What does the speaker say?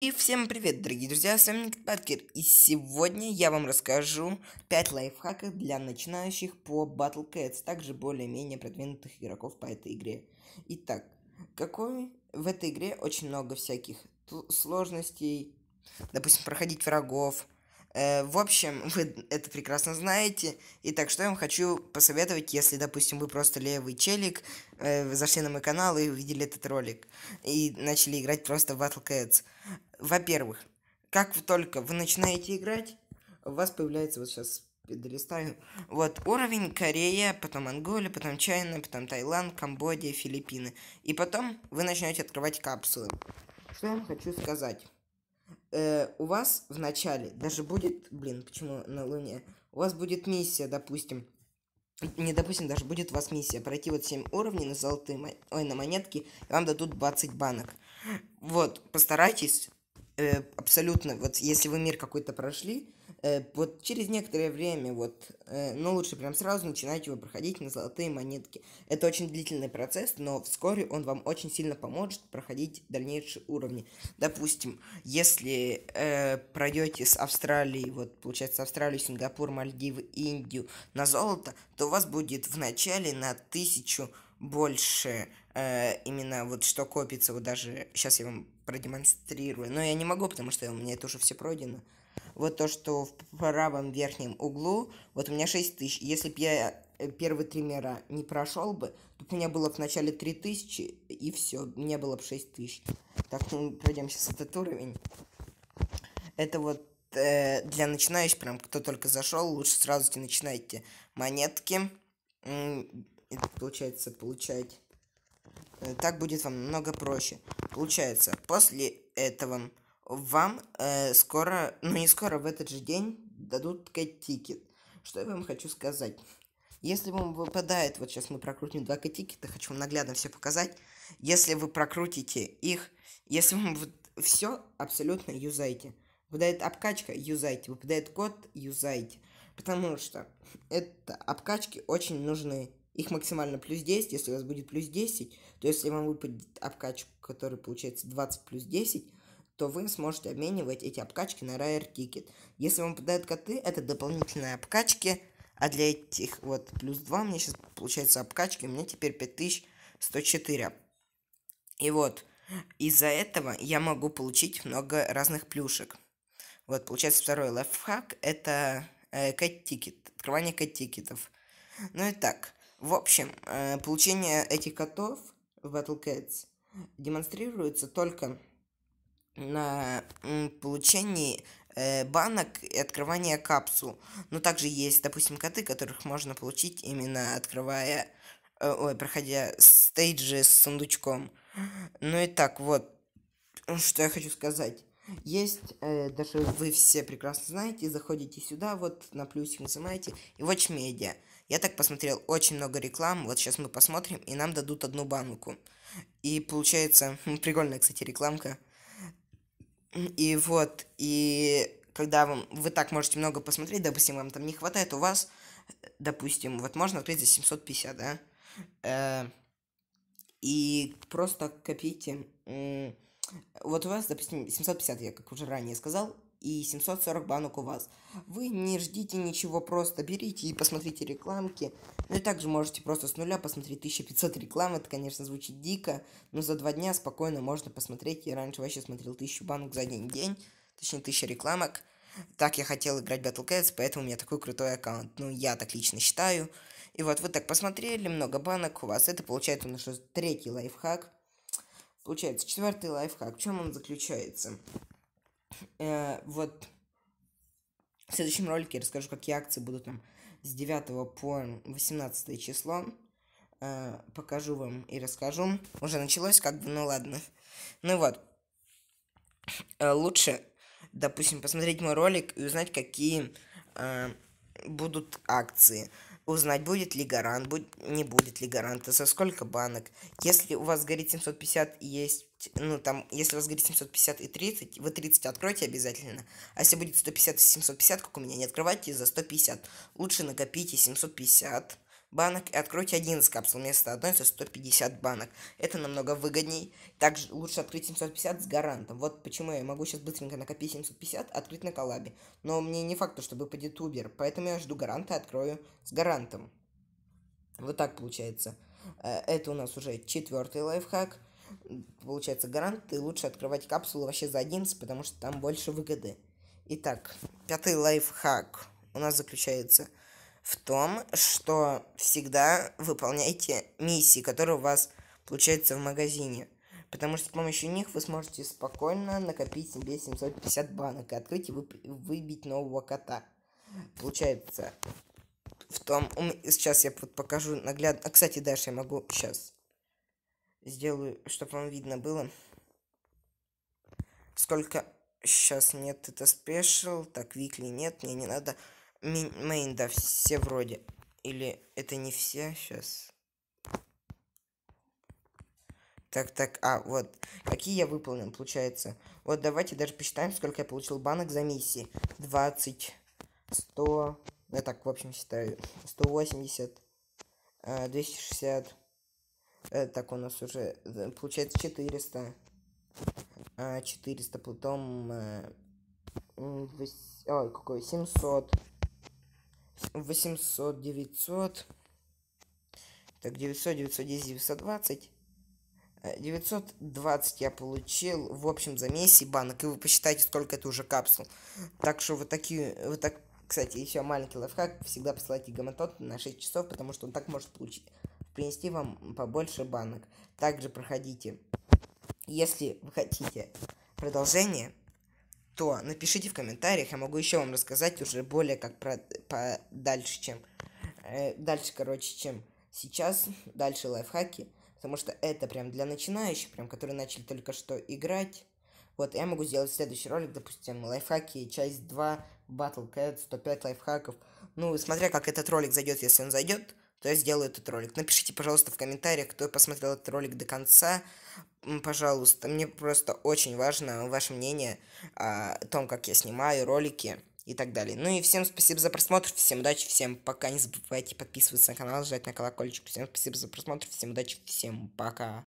И всем привет, дорогие друзья, с вами Никит Паткер, и сегодня я вам расскажу 5 лайфхаков для начинающих по Battle Cats, также более-менее продвинутых игроков по этой игре. Итак, какой в этой игре очень много всяких сложностей, допустим, проходить врагов, э, в общем, вы это прекрасно знаете. Итак, что я вам хочу посоветовать, если, допустим, вы просто левый челик, э, зашли на мой канал и увидели этот ролик, и начали играть просто в Battle Cats. Во-первых, как только вы начинаете играть, у вас появляется вот сейчас перелистаю, Вот уровень Корея, потом Анголия, потом Чайна, потом Таиланд, Камбодия, Филиппины. И потом вы начнете открывать капсулы. Что я вам хочу сказать? Э, у вас в начале даже будет, блин, почему на Луне? У вас будет миссия, допустим. Не, допустим, даже будет у вас миссия пройти вот 7 уровней на золотые, ой, на монетки, и вам дадут 20 банок. Вот, постарайтесь э, абсолютно, вот если вы мир какой-то прошли, э, вот через некоторое время, вот, э, ну лучше прям сразу начинайте его проходить на золотые монетки. Это очень длительный процесс, но вскоре он вам очень сильно поможет проходить дальнейшие уровни. Допустим, если э, пройдете с Австралии, вот получается Австралию, Сингапур, Мальдивы, Индию на золото, то у вас будет в начале на тысячу больше Э, именно вот что копится, вот даже сейчас я вам продемонстрирую, но я не могу, потому что у меня это уже все пройдено. Вот то, что в правом верхнем углу, вот у меня 6 тысяч. Если бы я э, первые три мира не прошел бы, то у меня было в начале 3 тысячи, и все, мне было бы 6 тысяч. Так, мы ну, пройдем сейчас этот уровень. Это вот э, для начинающих, прям кто только зашел, лучше сразу начинайте монетки. И, получается, получать Э, так будет вам намного проще. Получается, после этого вам э, скоро, ну не скоро, в этот же день дадут катикет. Что я вам хочу сказать? Если вам выпадает, вот сейчас мы прокрутим два катикета, хочу вам наглядно все показать. Если вы прокрутите их, если вам вот все абсолютно юзайте. выпадает обкачка, юзайте. Выпадает код, юзайте. Потому что это обкачки очень нужны. Их максимально плюс 10. Если у вас будет плюс 10, то если вам выпадет обкачку, которая получается 20 плюс 10, то вы сможете обменивать эти обкачки на Rare Ticket. Если вам подают коты, это дополнительные обкачки. А для этих вот плюс 2 мне сейчас получается обкачки. У меня теперь 5104. И вот, из-за этого я могу получить много разных плюшек. Вот, получается, второй лайфхак – это э, кэт-тикет, открывание кэт-тикетов. Ну и так, в общем, э, получение этих котов в Battle Cats демонстрируется только на получении э, банок и открывания капсул. Но также есть, допустим, коты, которых можно получить именно открывая, э, ой, проходя стейджи с сундучком. Ну и так, вот, что я хочу сказать. Есть, даже вы все прекрасно знаете, заходите сюда, вот на плюсик нажимаете, и Watch Media. Я так посмотрел очень много реклам. Вот сейчас мы посмотрим, и нам дадут одну банку. И получается, ну, прикольная, кстати, рекламка. И вот, и когда вам вы так можете много посмотреть, допустим, вам там не хватает, у вас, допустим, вот можно открыть за 750, да? Э, и просто копите. Вот у вас, допустим, 750, я как уже ранее сказал, и 740 банок у вас. Вы не ждите ничего, просто берите и посмотрите рекламки. Ну и также можете просто с нуля посмотреть 1500 реклам, это, конечно, звучит дико, но за два дня спокойно можно посмотреть. Я раньше вообще смотрел 1000 банок за один день, точнее 1000 рекламок. Так я хотел играть Battle поэтому у меня такой крутой аккаунт. Ну, я так лично считаю. И вот вы так посмотрели, много банок у вас. Это получается у нас третий лайфхак. Получается, четвертый лайфхак. В чем он заключается? э, вот в следующем ролике я расскажу, какие акции будут там с 9 по 18 число. Э, покажу вам и расскажу. Уже началось, как бы, ну ладно. Ну вот. Э, лучше, допустим, посмотреть мой ролик и узнать, какие э, будут акции узнать, будет ли гарант, будь, не будет ли гаранта, за сколько банок. Если у вас горит 750 и есть, ну там, если у вас горит 750 и 30, вы 30 откройте обязательно. А если будет 150 и 750, как у меня, не открывайте за 150. Лучше накопите 750 банок и откройте 11 капсул вместо одной за 150 банок. Это намного выгодней. Также лучше открыть 750 с гарантом. Вот почему я могу сейчас быстренько накопить 750, открыть на коллабе. Но мне не факт, что выпадет Убер, поэтому я жду гаранта, открою с гарантом. Вот так получается. Э, это у нас уже четвертый лайфхак. Получается, гарант, и лучше открывать капсулы вообще за 11, потому что там больше выгоды. Итак, пятый лайфхак у нас заключается – в том, что всегда выполняйте миссии, которые у вас получаются в магазине. Потому что с помощью них вы сможете спокойно накопить себе 750 банок и открыть и выбить нового кота. Получается, в том... Сейчас я покажу наглядно... А, кстати, дальше я могу... Сейчас. Сделаю, чтобы вам видно было. Сколько... Сейчас нет, это спешл. Так, викли нет, мне не надо. Мейн, да, все вроде. Или это не все сейчас? Так, так, а, вот. Какие я выполнил, получается? Вот, давайте даже посчитаем, сколько я получил банок за миссии. 20, 100, я так, в общем, считаю. 180, 260. Э, э, так, у нас уже, э, получается, 400. 400, потом... Ой, какой, 700. 800, 900. Так, 900, 910, 920. 920 я получил в общем за месяц банок. И вы посчитайте, сколько это уже капсул. Так что вот такие... Вот так, кстати, еще маленький лайфхак. Всегда посылайте гаматот на 6 часов, потому что он так может получить, принести вам побольше банок. Также проходите. Если вы хотите продолжение, то напишите в комментариях, я могу еще вам рассказать уже более как про, по, дальше, чем... Э, дальше, короче, чем сейчас, дальше лайфхаки, потому что это прям для начинающих, прям, которые начали только что играть. Вот, я могу сделать следующий ролик, допустим, лайфхаки, часть 2, Battle Cat, 105 лайфхаков. Ну, смотря как этот ролик зайдет, если он зайдет, то я сделаю этот ролик. Напишите, пожалуйста, в комментариях, кто посмотрел этот ролик до конца. Пожалуйста, мне просто очень важно ваше мнение о том, как я снимаю ролики и так далее. Ну и всем спасибо за просмотр, всем удачи, всем пока. Не забывайте подписываться на канал, жать на колокольчик. Всем спасибо за просмотр, всем удачи, всем пока.